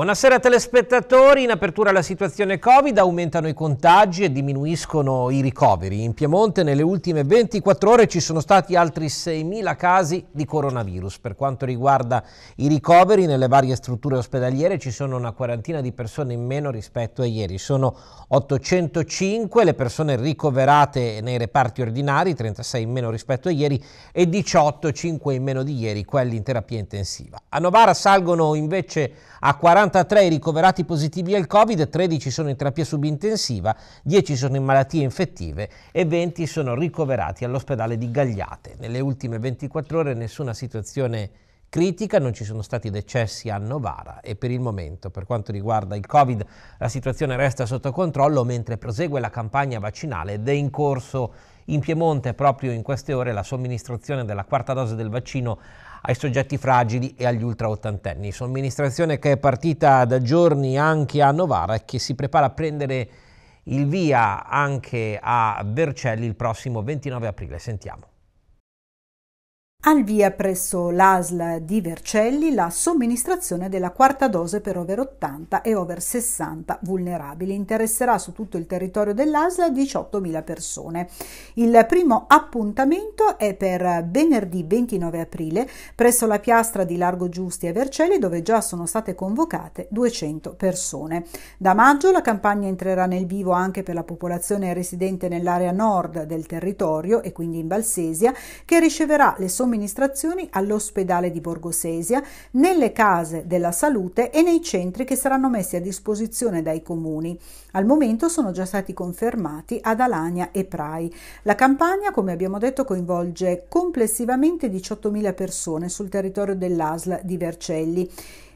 Buonasera telespettatori, in apertura alla situazione Covid aumentano i contagi e diminuiscono i ricoveri. In Piemonte nelle ultime 24 ore ci sono stati altri 6.000 casi di coronavirus. Per quanto riguarda i ricoveri nelle varie strutture ospedaliere ci sono una quarantina di persone in meno rispetto a ieri. Sono 805 le persone ricoverate nei reparti ordinari, 36 in meno rispetto a ieri e 18, 5 in meno di ieri, quelli in terapia intensiva. A Novara salgono invece a 40 43 ricoverati positivi al Covid, 13 sono in terapia subintensiva, 10 sono in malattie infettive e 20 sono ricoverati all'ospedale di Gagliate. Nelle ultime 24 ore nessuna situazione critica, non ci sono stati decessi a Novara e per il momento, per quanto riguarda il Covid, la situazione resta sotto controllo mentre prosegue la campagna vaccinale ed è in corso in Piemonte proprio in queste ore la somministrazione della quarta dose del vaccino ai soggetti fragili e agli ultra ottantenni. Somministrazione che è partita da giorni anche a Novara e che si prepara a prendere il via anche a Vercelli il prossimo 29 aprile. Sentiamo. Al via presso l'ASL di Vercelli la somministrazione della quarta dose per over 80 e over 60 vulnerabili interesserà su tutto il territorio dell'ASL 18.000 persone. Il primo appuntamento è per venerdì 29 aprile presso la piastra di Largo Giusti a Vercelli dove già sono state convocate 200 persone. Da maggio la campagna entrerà nel vivo anche per la popolazione residente nell'area nord del territorio e quindi in Valsesia che riceverà le somministrazioni somministrazioni all'ospedale di Borgosesia, nelle case della salute e nei centri che saranno messi a disposizione dai comuni. Al momento sono già stati confermati ad Alania e Prai. La campagna, come abbiamo detto, coinvolge complessivamente 18.000 persone sul territorio dell'ASL di Vercelli.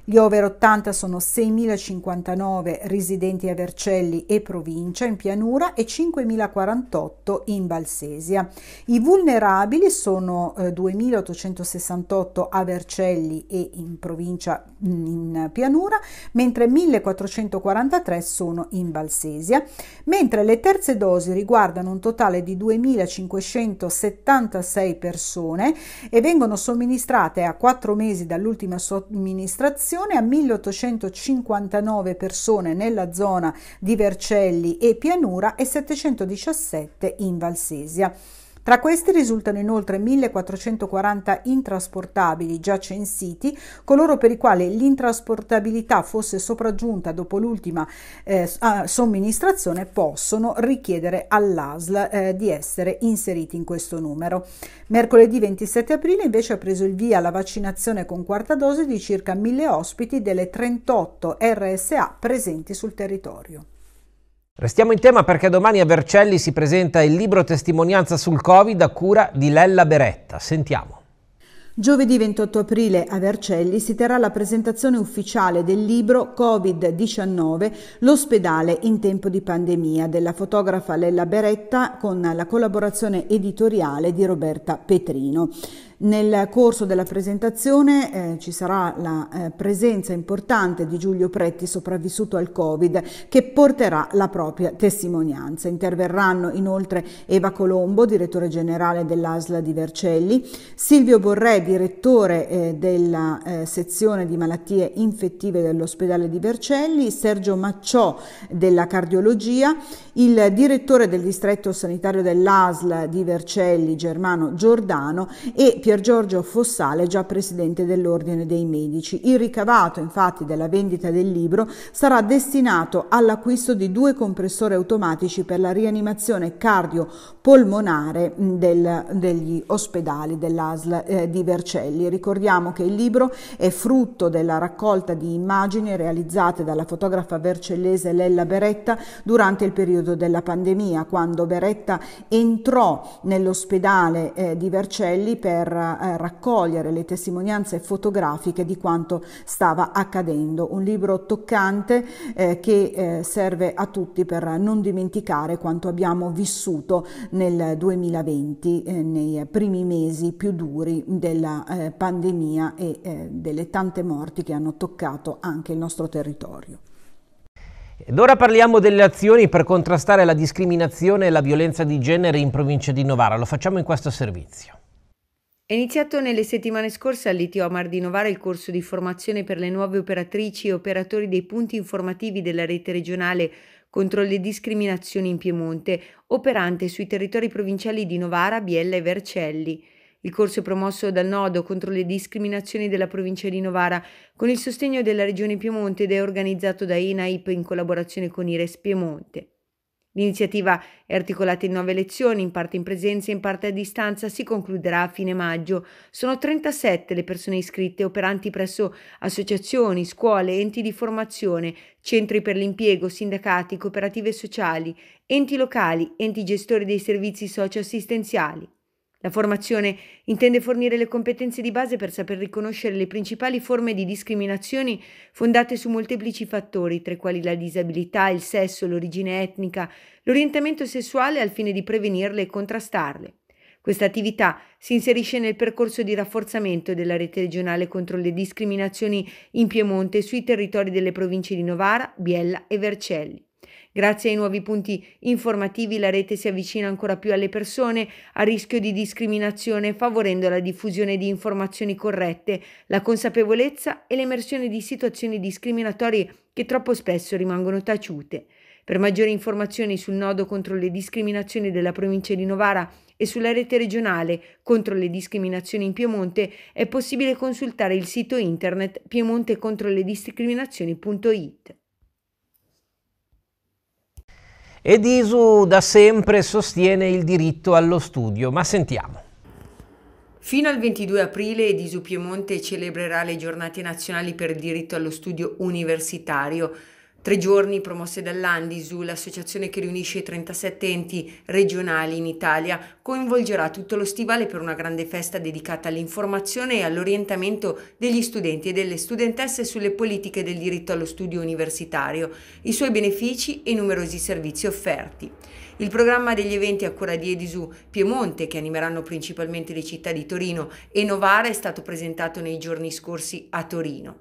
Gli over 80 sono 6.059 residenti a Vercelli e provincia in pianura e 5.048 in Valsesia. I vulnerabili sono 2.868 eh, a Vercelli e in provincia mm, in pianura, mentre 1.443 sono in Valsesia, mentre le terze dosi riguardano un totale di 2.576 persone e vengono somministrate a 4 mesi dall'ultima somministrazione vaccinazione a 1859 persone nella zona di Vercelli e Pianura e 717 in Valsesia. Tra questi risultano inoltre 1440 intrasportabili già censiti, coloro per i quali l'intrasportabilità fosse sopraggiunta dopo l'ultima eh, ah, somministrazione possono richiedere all'ASL eh, di essere inseriti in questo numero. Mercoledì 27 aprile invece ha preso il via la vaccinazione con quarta dose di circa 1000 ospiti delle 38 RSA presenti sul territorio. Restiamo in tema perché domani a Vercelli si presenta il libro Testimonianza sul Covid a cura di Lella Beretta. Sentiamo. Giovedì 28 aprile a Vercelli si terrà la presentazione ufficiale del libro Covid-19, l'ospedale in tempo di pandemia della fotografa Lella Beretta con la collaborazione editoriale di Roberta Petrino. Nel corso della presentazione eh, ci sarà la eh, presenza importante di Giulio Pretti, sopravvissuto al Covid, che porterà la propria testimonianza. Interverranno inoltre Eva Colombo, direttore generale dell'ASLA di Vercelli, Silvio Borrè, direttore eh, della eh, sezione di malattie infettive dell'ospedale di Vercelli, Sergio Macciò della cardiologia, il direttore del distretto sanitario dell'ASLA di Vercelli, Germano Giordano e Pier Giorgio Fossale, già presidente dell'Ordine dei Medici. Il ricavato, infatti, della vendita del libro sarà destinato all'acquisto di due compressori automatici per la rianimazione cardiopolmonare mm, del, degli ospedali dell'ASL eh, di Vercelli. Ricordiamo che il libro è frutto della raccolta di immagini realizzate dalla fotografa vercellese Lella Beretta durante il periodo della pandemia, quando Beretta entrò nell'ospedale eh, di Vercelli per eh, raccogliere le testimonianze fotografiche di quanto stava accadendo. Un libro toccante eh, che eh, serve a tutti per non dimenticare quanto abbiamo vissuto nel 2020, eh, nei primi mesi più duri della eh, pandemia e eh, delle tante morti che hanno toccato anche il nostro territorio. Ed ora parliamo delle azioni per contrastare la discriminazione e la violenza di genere in provincia di Novara. Lo facciamo in questo servizio. È iniziato nelle settimane scorse all'ITO a Mar di Novara il corso di formazione per le nuove operatrici e operatori dei punti informativi della rete regionale contro le discriminazioni in Piemonte, operante sui territori provinciali di Novara, Biella e Vercelli. Il corso è promosso dal Nodo contro le discriminazioni della provincia di Novara con il sostegno della Regione Piemonte ed è organizzato da ENAIP in collaborazione con IRES Piemonte. L'iniziativa è articolata in nove lezioni, in parte in presenza e in parte a distanza, si concluderà a fine maggio. Sono 37 le persone iscritte operanti presso associazioni, scuole, enti di formazione, centri per l'impiego, sindacati, cooperative sociali, enti locali, enti gestori dei servizi socio-assistenziali. La formazione intende fornire le competenze di base per saper riconoscere le principali forme di discriminazioni fondate su molteplici fattori, tra i quali la disabilità, il sesso, l'origine etnica, l'orientamento sessuale al fine di prevenirle e contrastarle. Questa attività si inserisce nel percorso di rafforzamento della rete regionale contro le discriminazioni in Piemonte e sui territori delle province di Novara, Biella e Vercelli. Grazie ai nuovi punti informativi la rete si avvicina ancora più alle persone a rischio di discriminazione, favorendo la diffusione di informazioni corrette, la consapevolezza e l'emersione di situazioni discriminatorie che troppo spesso rimangono taciute. Per maggiori informazioni sul nodo contro le discriminazioni della provincia di Novara e sulla rete regionale contro le discriminazioni in Piemonte è possibile consultare il sito internet piemontecontrolediscriminazioni.it ed ISU da sempre sostiene il diritto allo studio, ma sentiamo. Fino al 22 aprile Edisu Piemonte celebrerà le giornate nazionali per il diritto allo studio universitario Tre giorni promosse dall'Andisu, l'associazione che riunisce i 37 enti regionali in Italia, coinvolgerà tutto lo stivale per una grande festa dedicata all'informazione e all'orientamento degli studenti e delle studentesse sulle politiche del diritto allo studio universitario, i suoi benefici e i numerosi servizi offerti. Il programma degli eventi a cura di Edisu Piemonte, che animeranno principalmente le città di Torino e Novara, è stato presentato nei giorni scorsi a Torino.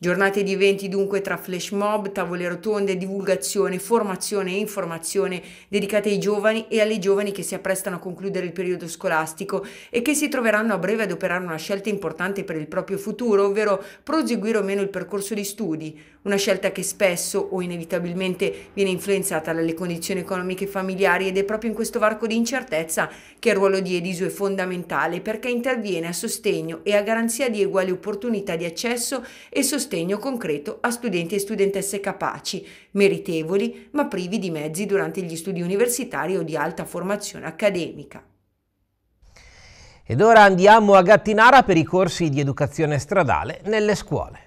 Giornate di eventi dunque tra flash mob, tavole rotonde, divulgazione, formazione e informazione dedicate ai giovani e alle giovani che si apprestano a concludere il periodo scolastico e che si troveranno a breve ad operare una scelta importante per il proprio futuro, ovvero proseguire o meno il percorso di studi una scelta che spesso o inevitabilmente viene influenzata dalle condizioni economiche e familiari ed è proprio in questo varco di incertezza che il ruolo di Ediso è fondamentale perché interviene a sostegno e a garanzia di uguali opportunità di accesso e sostegno concreto a studenti e studentesse capaci, meritevoli ma privi di mezzi durante gli studi universitari o di alta formazione accademica. Ed ora andiamo a Gattinara per i corsi di educazione stradale nelle scuole.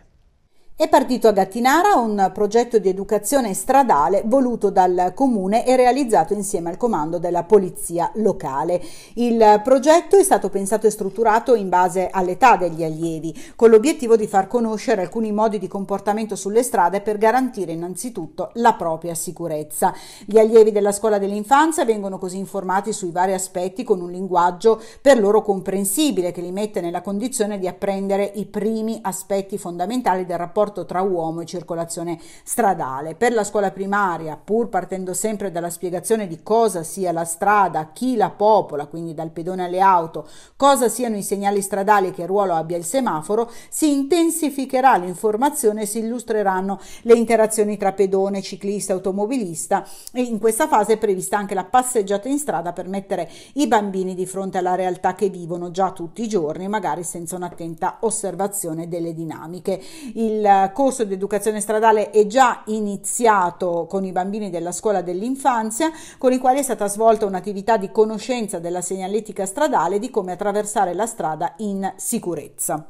È partito a Gattinara un progetto di educazione stradale voluto dal comune e realizzato insieme al comando della polizia locale. Il progetto è stato pensato e strutturato in base all'età degli allievi, con l'obiettivo di far conoscere alcuni modi di comportamento sulle strade per garantire innanzitutto la propria sicurezza. Gli allievi della scuola dell'infanzia vengono così informati sui vari aspetti con un linguaggio per loro comprensibile che li mette nella condizione di apprendere i primi aspetti fondamentali del rapporto rapporto tra uomo e circolazione stradale. Per la scuola primaria, pur partendo sempre dalla spiegazione di cosa sia la strada, chi la popola, quindi dal pedone alle auto, cosa siano i segnali stradali, e che ruolo abbia il semaforo, si intensificherà l'informazione e si illustreranno le interazioni tra pedone, ciclista, automobilista e in questa fase è prevista anche la passeggiata in strada per mettere i bambini di fronte alla realtà che vivono già tutti i giorni, magari senza un'attenta osservazione delle dinamiche. Il corso di educazione stradale è già iniziato con i bambini della scuola dell'infanzia, con i quali è stata svolta un'attività di conoscenza della segnaletica stradale e di come attraversare la strada in sicurezza.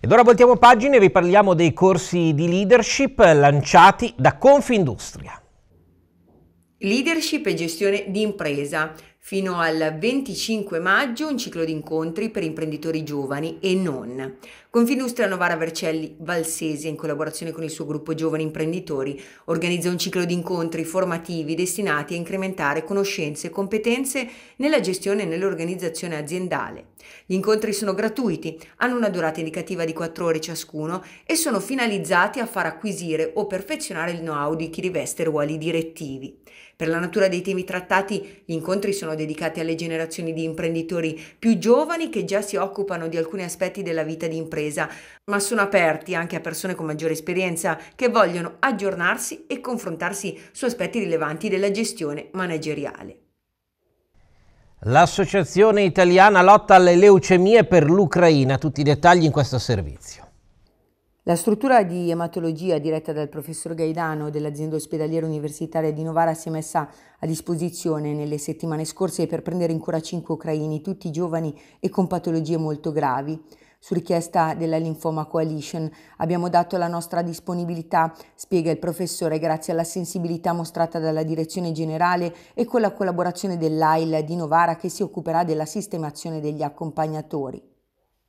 Ed ora voltiamo pagina e parliamo dei corsi di leadership lanciati da Confindustria. Leadership e gestione di impresa. Fino al 25 maggio un ciclo di incontri per imprenditori giovani e non. Confindustria Novara Vercelli Valsesi, in collaborazione con il suo gruppo Giovani Imprenditori, organizza un ciclo di incontri formativi destinati a incrementare conoscenze e competenze nella gestione e nell'organizzazione aziendale. Gli incontri sono gratuiti, hanno una durata indicativa di 4 ore ciascuno e sono finalizzati a far acquisire o perfezionare il know-how di chi riveste ruoli direttivi. Per la natura dei temi trattati, gli incontri sono dedicati alle generazioni di imprenditori più giovani che già si occupano di alcuni aspetti della vita di impresa impresa, ma sono aperti anche a persone con maggiore esperienza che vogliono aggiornarsi e confrontarsi su aspetti rilevanti della gestione manageriale. L'Associazione Italiana Lotta alle Leucemie per l'Ucraina, tutti i dettagli in questo servizio. La struttura di ematologia diretta dal professor Gaidano dell'azienda ospedaliera universitaria di Novara si è messa a disposizione nelle settimane scorse per prendere in cura cinque ucraini, tutti giovani e con patologie molto gravi. Su richiesta della Lymphoma Coalition abbiamo dato la nostra disponibilità, spiega il professore, grazie alla sensibilità mostrata dalla Direzione Generale e con la collaborazione dell'AIL di Novara che si occuperà della sistemazione degli accompagnatori.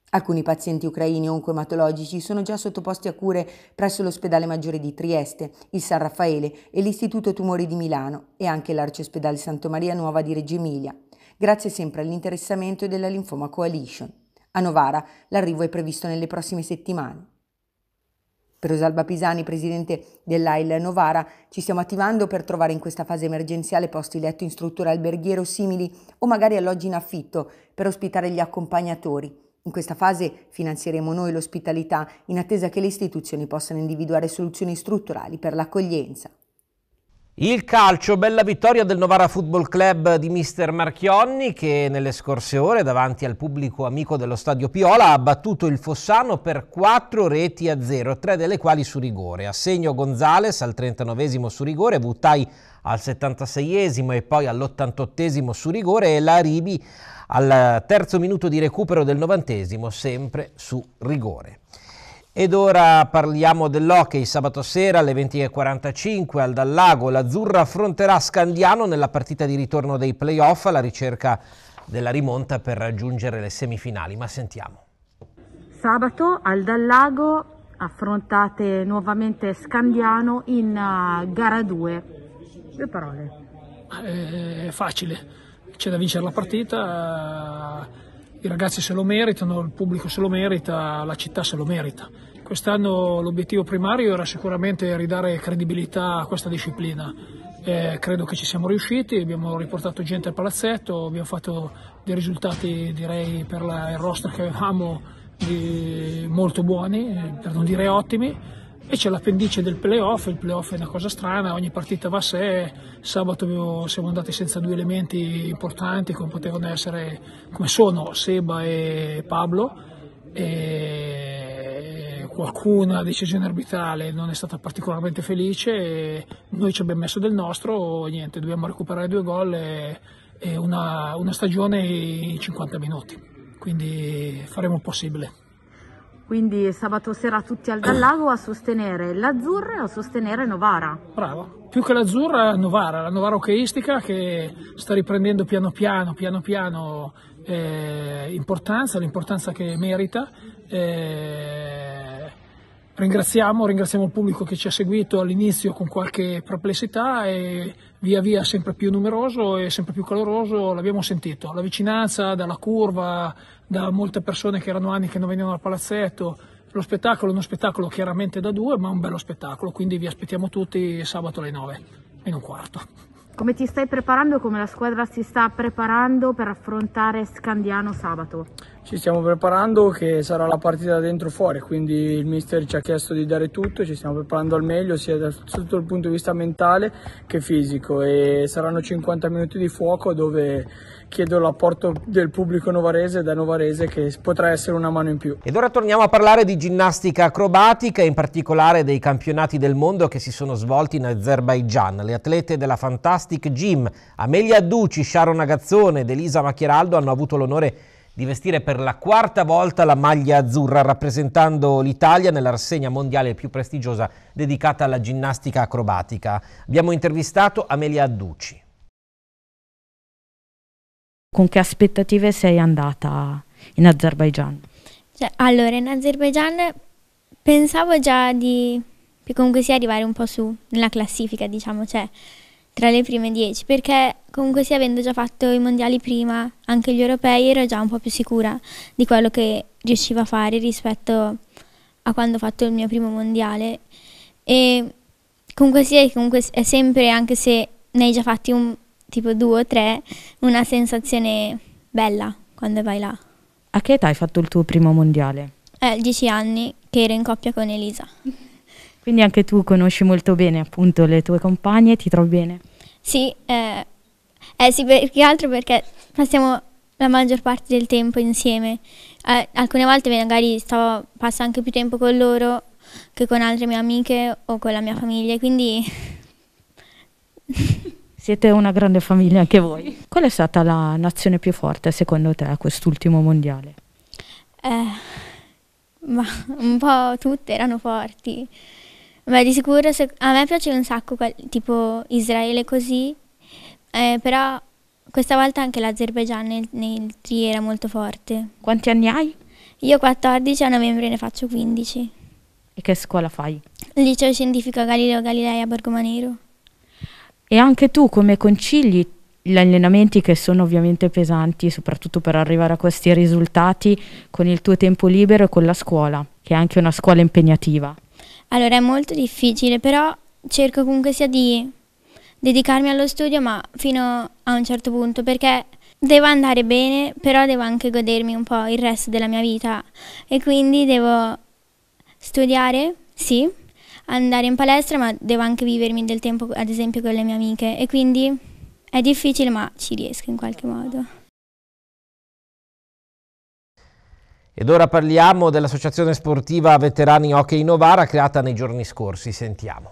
Alcuni pazienti ucraini oncoematologici sono già sottoposti a cure presso l'Ospedale Maggiore di Trieste, il San Raffaele e l'Istituto Tumori di Milano e anche l'Arciospedale Santo Maria Nuova di Reggio Emilia, grazie sempre all'interessamento della Linfoma Coalition. A Novara l'arrivo è previsto nelle prossime settimane. Per Rosalba Pisani, presidente dell'AIL Novara, ci stiamo attivando per trovare in questa fase emergenziale posti letto in strutture alberghiero simili o magari alloggi in affitto per ospitare gli accompagnatori. In questa fase finanzieremo noi l'ospitalità in attesa che le istituzioni possano individuare soluzioni strutturali per l'accoglienza. Il calcio, bella vittoria del Novara Football Club di mister Marchionni che nelle scorse ore davanti al pubblico amico dello stadio Piola ha battuto il Fossano per 4 reti a 0, 3 delle quali su rigore. Assegno Gonzales al 39 su rigore, Vuttai al 76 e poi all'88 su rigore e Laribi al terzo minuto di recupero del 90 sempre su rigore. Ed ora parliamo dell'hockey. Sabato sera alle 20.45 al Dallago l'Azzurra affronterà Scandiano nella partita di ritorno dei playoff alla ricerca della rimonta per raggiungere le semifinali. Ma sentiamo. Sabato al Dallago affrontate nuovamente Scandiano in uh, gara 2. Due parole. È eh, facile, c'è da vincere la partita i ragazzi se lo meritano, il pubblico se lo merita, la città se lo merita. Quest'anno l'obiettivo primario era sicuramente ridare credibilità a questa disciplina. Eh, credo che ci siamo riusciti, abbiamo riportato gente al palazzetto, abbiamo fatto dei risultati direi per la, il roster che avevamo molto buoni, eh, per non dire ottimi e c'è l'appendice del playoff, il playoff è una cosa strana, ogni partita va a sé, sabato siamo andati senza due elementi importanti come potevano essere, come sono Seba e Pablo, e qualcuna decisione arbitrale non è stata particolarmente felice, noi ci abbiamo messo del nostro, niente, dobbiamo recuperare due gol e, e una, una stagione in 50 minuti, quindi faremo il possibile. Quindi sabato sera tutti al Dallago a sostenere l'Azzurra e a sostenere Novara. Brava, più che l'Azzurra Novara, la Novara Ocheistica che sta riprendendo piano piano, piano piano eh, importanza, l'importanza che merita. Eh, ringraziamo, ringraziamo il pubblico che ci ha seguito all'inizio con qualche perplessità e via via sempre più numeroso e sempre più caloroso l'abbiamo sentito. La vicinanza dalla curva, da molte persone che erano anni che non venivano al palazzetto, lo spettacolo è uno spettacolo chiaramente da due, ma un bello spettacolo, quindi vi aspettiamo tutti sabato alle 9 in un quarto. Come ti stai preparando, come la squadra si sta preparando per affrontare Scandiano sabato? Ci stiamo preparando che sarà la partita dentro fuori, quindi il mister ci ha chiesto di dare tutto, ci stiamo preparando al meglio sia da, sotto il punto di vista mentale che fisico e saranno 50 minuti di fuoco dove chiedo l'apporto del pubblico novarese da novarese che potrà essere una mano in più. Ed ora torniamo a parlare di ginnastica acrobatica, e in particolare dei campionati del mondo che si sono svolti in Azerbaigian. Le atlete della Fantastic Gym, Amelia Ducci, Sharon Agazzone ed Elisa Macchieraldo hanno avuto l'onore di di vestire per la quarta volta la maglia azzurra rappresentando l'Italia nella rassegna mondiale più prestigiosa dedicata alla ginnastica acrobatica. Abbiamo intervistato Amelia Adducci. Con che aspettative sei andata in Azerbaijan? Cioè, allora, in Azerbaijan pensavo già di comunque sia arrivare un po' su nella classifica, diciamo, cioè tra le prime dieci, perché comunque sì, avendo già fatto i mondiali prima, anche gli europei, ero già un po' più sicura di quello che riuscivo a fare rispetto a quando ho fatto il mio primo mondiale. E comunque sì, comunque è sempre, anche se ne hai già fatti un tipo due o tre, una sensazione bella quando vai là. A che età hai fatto il tuo primo mondiale? Eh, dieci anni, che ero in coppia con Elisa. Quindi anche tu conosci molto bene appunto le tue compagne, ti trovi bene? Sì, eh, eh sì, perché altro perché passiamo la maggior parte del tempo insieme. Eh, alcune volte magari stavo, passo anche più tempo con loro che con altre mie amiche o con la mia famiglia, quindi... Siete una grande famiglia anche voi. Qual è stata la nazione più forte secondo te a quest'ultimo mondiale? Eh, ma un po' tutte erano forti. Beh, di sicuro se- a me piace un sacco quel- tipo Israele così, eh, però questa volta anche l'Azerbaigian nel, nel tri era molto forte. Quanti anni hai? Io 14, a novembre ne faccio 15. E che scuola fai? Liceo scientifico Galileo Galilei a Borgomanero. E anche tu come concili gli allenamenti che sono ovviamente pesanti, soprattutto per arrivare a questi risultati, con il tuo tempo libero e con la scuola, che è anche una scuola impegnativa? Allora è molto difficile, però cerco comunque sia di dedicarmi allo studio, ma fino a un certo punto, perché devo andare bene, però devo anche godermi un po' il resto della mia vita e quindi devo studiare, sì, andare in palestra, ma devo anche vivermi del tempo, ad esempio, con le mie amiche e quindi è difficile, ma ci riesco in qualche modo. Ed ora parliamo dell'Associazione Sportiva Veterani Hockey Novara creata nei giorni scorsi, sentiamo.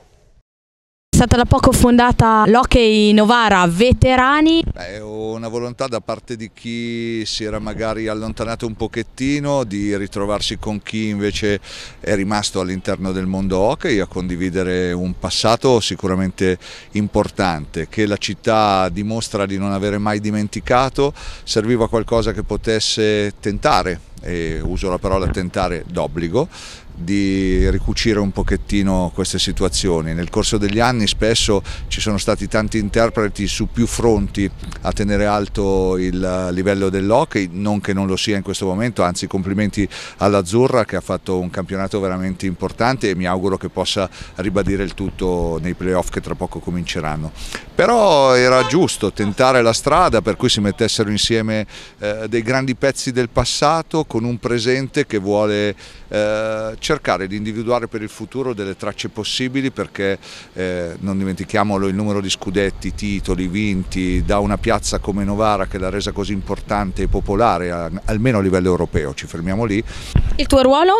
È stata da poco fondata l'Hockey Novara Veterani. È una volontà da parte di chi si era magari allontanato un pochettino di ritrovarsi con chi invece è rimasto all'interno del mondo hockey a condividere un passato sicuramente importante che la città dimostra di non avere mai dimenticato, serviva qualcosa che potesse tentare uso la parola tentare d'obbligo, di ricucire un pochettino queste situazioni. Nel corso degli anni spesso ci sono stati tanti interpreti su più fronti a tenere alto il livello dell'hockey, non che non lo sia in questo momento, anzi complimenti all'Azzurra che ha fatto un campionato veramente importante e mi auguro che possa ribadire il tutto nei playoff che tra poco cominceranno. Però era giusto tentare la strada per cui si mettessero insieme eh, dei grandi pezzi del passato con un presente che vuole eh, cercare di individuare per il futuro delle tracce possibili perché eh, non dimentichiamolo il numero di scudetti, titoli, vinti da una piazza come Novara che l'ha resa così importante e popolare almeno a livello europeo, ci fermiamo lì. Il tuo ruolo?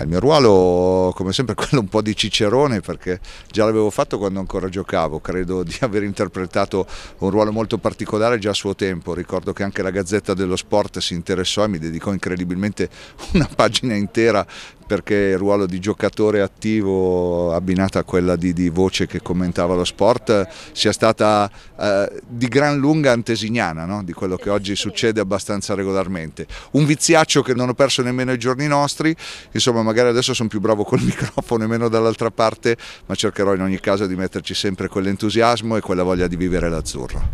Il mio ruolo come sempre è quello un po' di cicerone perché già l'avevo fatto quando ancora giocavo, credo di aver interpretato un ruolo molto particolare già a suo tempo, ricordo che anche la Gazzetta dello Sport si interessò e mi dedicò incredibilmente una pagina intera perché il ruolo di giocatore attivo abbinato a quella di, di voce che commentava lo sport sia stata eh, di gran lunga antesignana no? di quello che oggi succede abbastanza regolarmente. Un viziaccio che non ho perso nemmeno ai giorni nostri, insomma magari adesso sono più bravo col microfono e meno dall'altra parte, ma cercherò in ogni caso di metterci sempre quell'entusiasmo e quella voglia di vivere l'azzurro.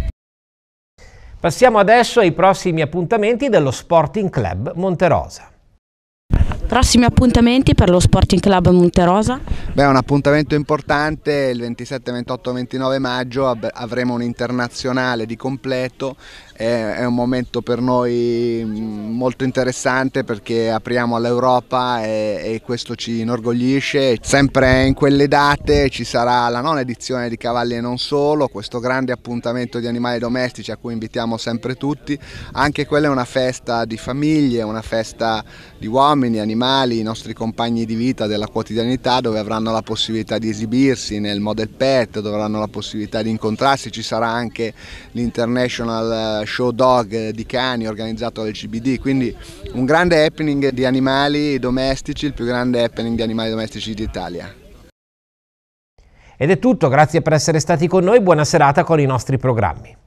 Passiamo adesso ai prossimi appuntamenti dello Sporting Club Monterosa. Prossimi appuntamenti per lo Sporting Club Monterosa? Beh, un appuntamento importante, il 27, 28, 29 maggio avremo un internazionale di completo è, un momento per noi mm, molto interessante perché apriamo all'Europa e, e, questo ci inorgoglisce. Sempre in quelle date ci sarà la nona edizione di Cavalli e non solo, questo grande appuntamento di animali domestici a cui invitiamo sempre tutti. Anche quella è una festa di famiglie, una festa di uomini, animali, i nostri compagni di vita della quotidianità dove avranno la possibilità di esibirsi nel model pet, dove avranno la possibilità di incontrarsi, ci sarà anche l'International show dog eh, di cani organizzato dal CBD, quindi un grande happening di animali domestici, il più grande happening di animali domestici d'Italia. Ed è tutto, grazie per essere stati con noi, buona serata con i nostri programmi.